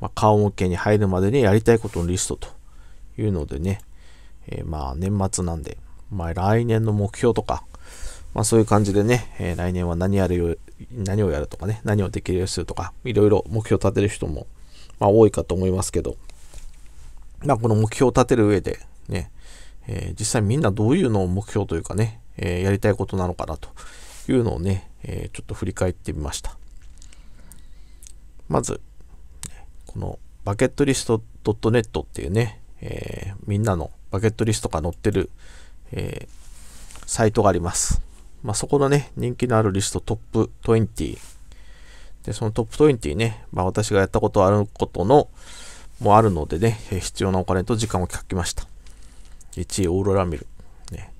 まあ、顔向けに入るまでにやりたいことのリストというのでね、えー、まあ年末なんで、まあ、来年の目標とか、まあ、そういう感じでね、えー、来年は何やるよ、何をやるとかね、何をできるようにするとか、いろいろ目標を立てる人も、まあ、多いかと思いますけど、まあ、この目標を立てる上で、ね、えー、実際みんなどういうのを目標というかね、えー、やりたいことなのかなというのをね、えちょっと振り返ってみました。まず、このバケットリスト .net っていうね、えー、みんなのバケットリストが載ってる、えー、サイトがあります。まあ、そこのね、人気のあるリストトップ20。で、そのトップ20ね、まあ、私がやったことあることの、もあるのでね、必要なお金と時間をかけました。1位、オーロラミル。ね、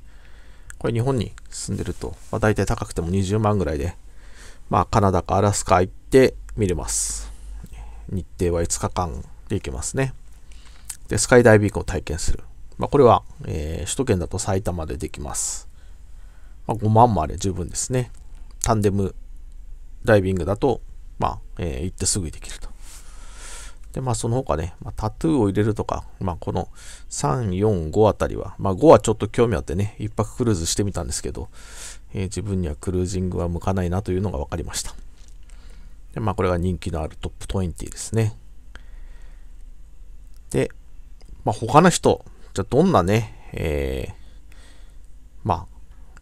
これ日本に住んでると、まあ、大体高くても20万ぐらいで、まあ、カナダかアラスカ行って見れます。日程は5日間で行けますね。で、スカイダイビングを体験する。まあ、これは、えー、首都圏だと埼玉でできます。まあ、5万もあれ十分ですね。タンデムダイビングだと、まあ、えー、行ってすぐできると。で、まあ、その他ね、まあ、タトゥーを入れるとか、まあ、この3、4、5あたりは、まあ、5はちょっと興味あってね、1泊クルーズしてみたんですけど、えー、自分にはクルージングは向かないなというのが分かりました。で、まあ、これが人気のあるトップ20ですね。で、まあ、他の人、じゃどんなね、えー、まあ、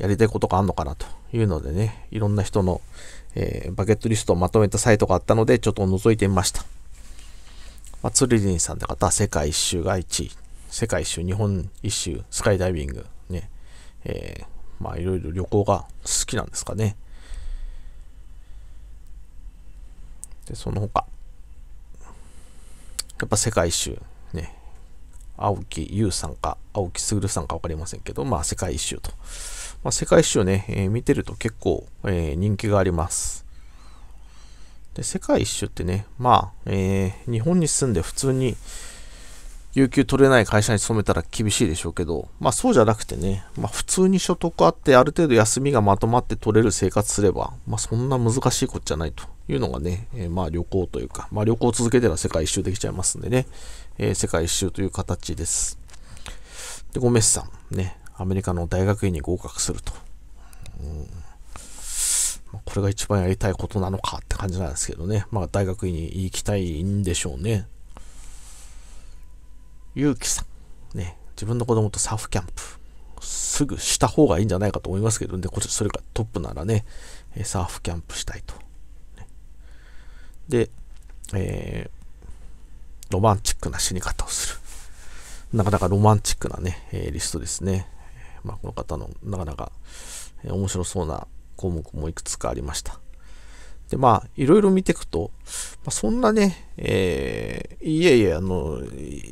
やりたいことがあるのかなというのでね、いろんな人の、えー、バケットリストをまとめたサイトがあったので、ちょっと覗いてみました。まあ、ツルリンさんって方は世界一周が1位、世界一周、日本一周、スカイダイビング、ね、えー、まあいろいろ旅行が好きなんですかね。で、その他。やっぱ世界一周、ね。青木優さんか、青木卓さんか分かりませんけど、まあ世界一周と。まあ、世界一周ね、えー、見てると結構、えー、人気があります。で、世界一周ってね、まあ、えー、日本に住んで普通に、有給取れない会社に勤めたら厳しいでしょうけど、まあそうじゃなくてね、まあ普通に所得あってある程度休みがまとまって取れる生活すれば、まあそんな難しいことじゃないというのがね、えー、まあ旅行というか、まあ旅行を続けては世界一周できちゃいますんでね、えー、世界一周という形です。で、ゴメスさん、ね、アメリカの大学院に合格すると。うんこれが一番やりたいことなのかって感じなんですけどね。まあ大学院に行きたいんでしょうね。ゆうきさん。ね、自分の子供とサーフキャンプ。すぐした方がいいんじゃないかと思いますけどね、こっちそれがトップならね、サーフキャンプしたいと。ね、で、えー、ロマンチックな死に方をする。なかなかロマンチックなね、えー、リストですね。まあ、この方のなかなか、えー、面白そうな項目もいくつかありました。で、まあ、いろいろ見ていくと、まあ、そんなね、えー、いえいえ、あの、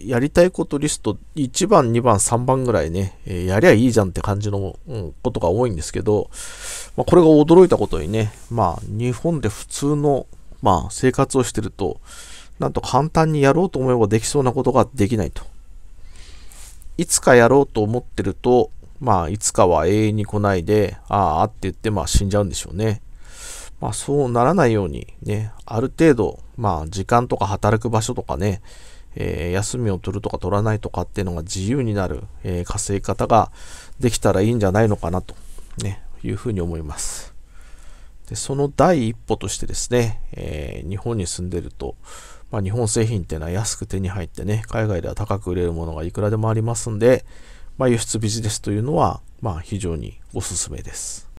やりたいことリスト、1番、2番、3番ぐらいね、えー、やりゃいいじゃんって感じの、うん、ことが多いんですけど、まあ、これが驚いたことにね、まあ、日本で普通の、まあ、生活をしてると、なんと簡単にやろうと思えばできそうなことができないと。いつかやろうと思ってると、まあ、いつかは永遠に来ないで、ああって言って、まあ、死んじゃうんでしょうね。まあ、そうならないようにね、ある程度、まあ、時間とか働く場所とかね、えー、休みを取るとか取らないとかっていうのが自由になる、えー、稼ぎ方ができたらいいんじゃないのかなと、ね、いうふうに思います。でその第一歩としてですね、えー、日本に住んでると、まあ、日本製品っていうのは安く手に入ってね、海外では高く売れるものがいくらでもありますんで、まあ、輸出ビジネスというのは、まあ、非常におすすめです。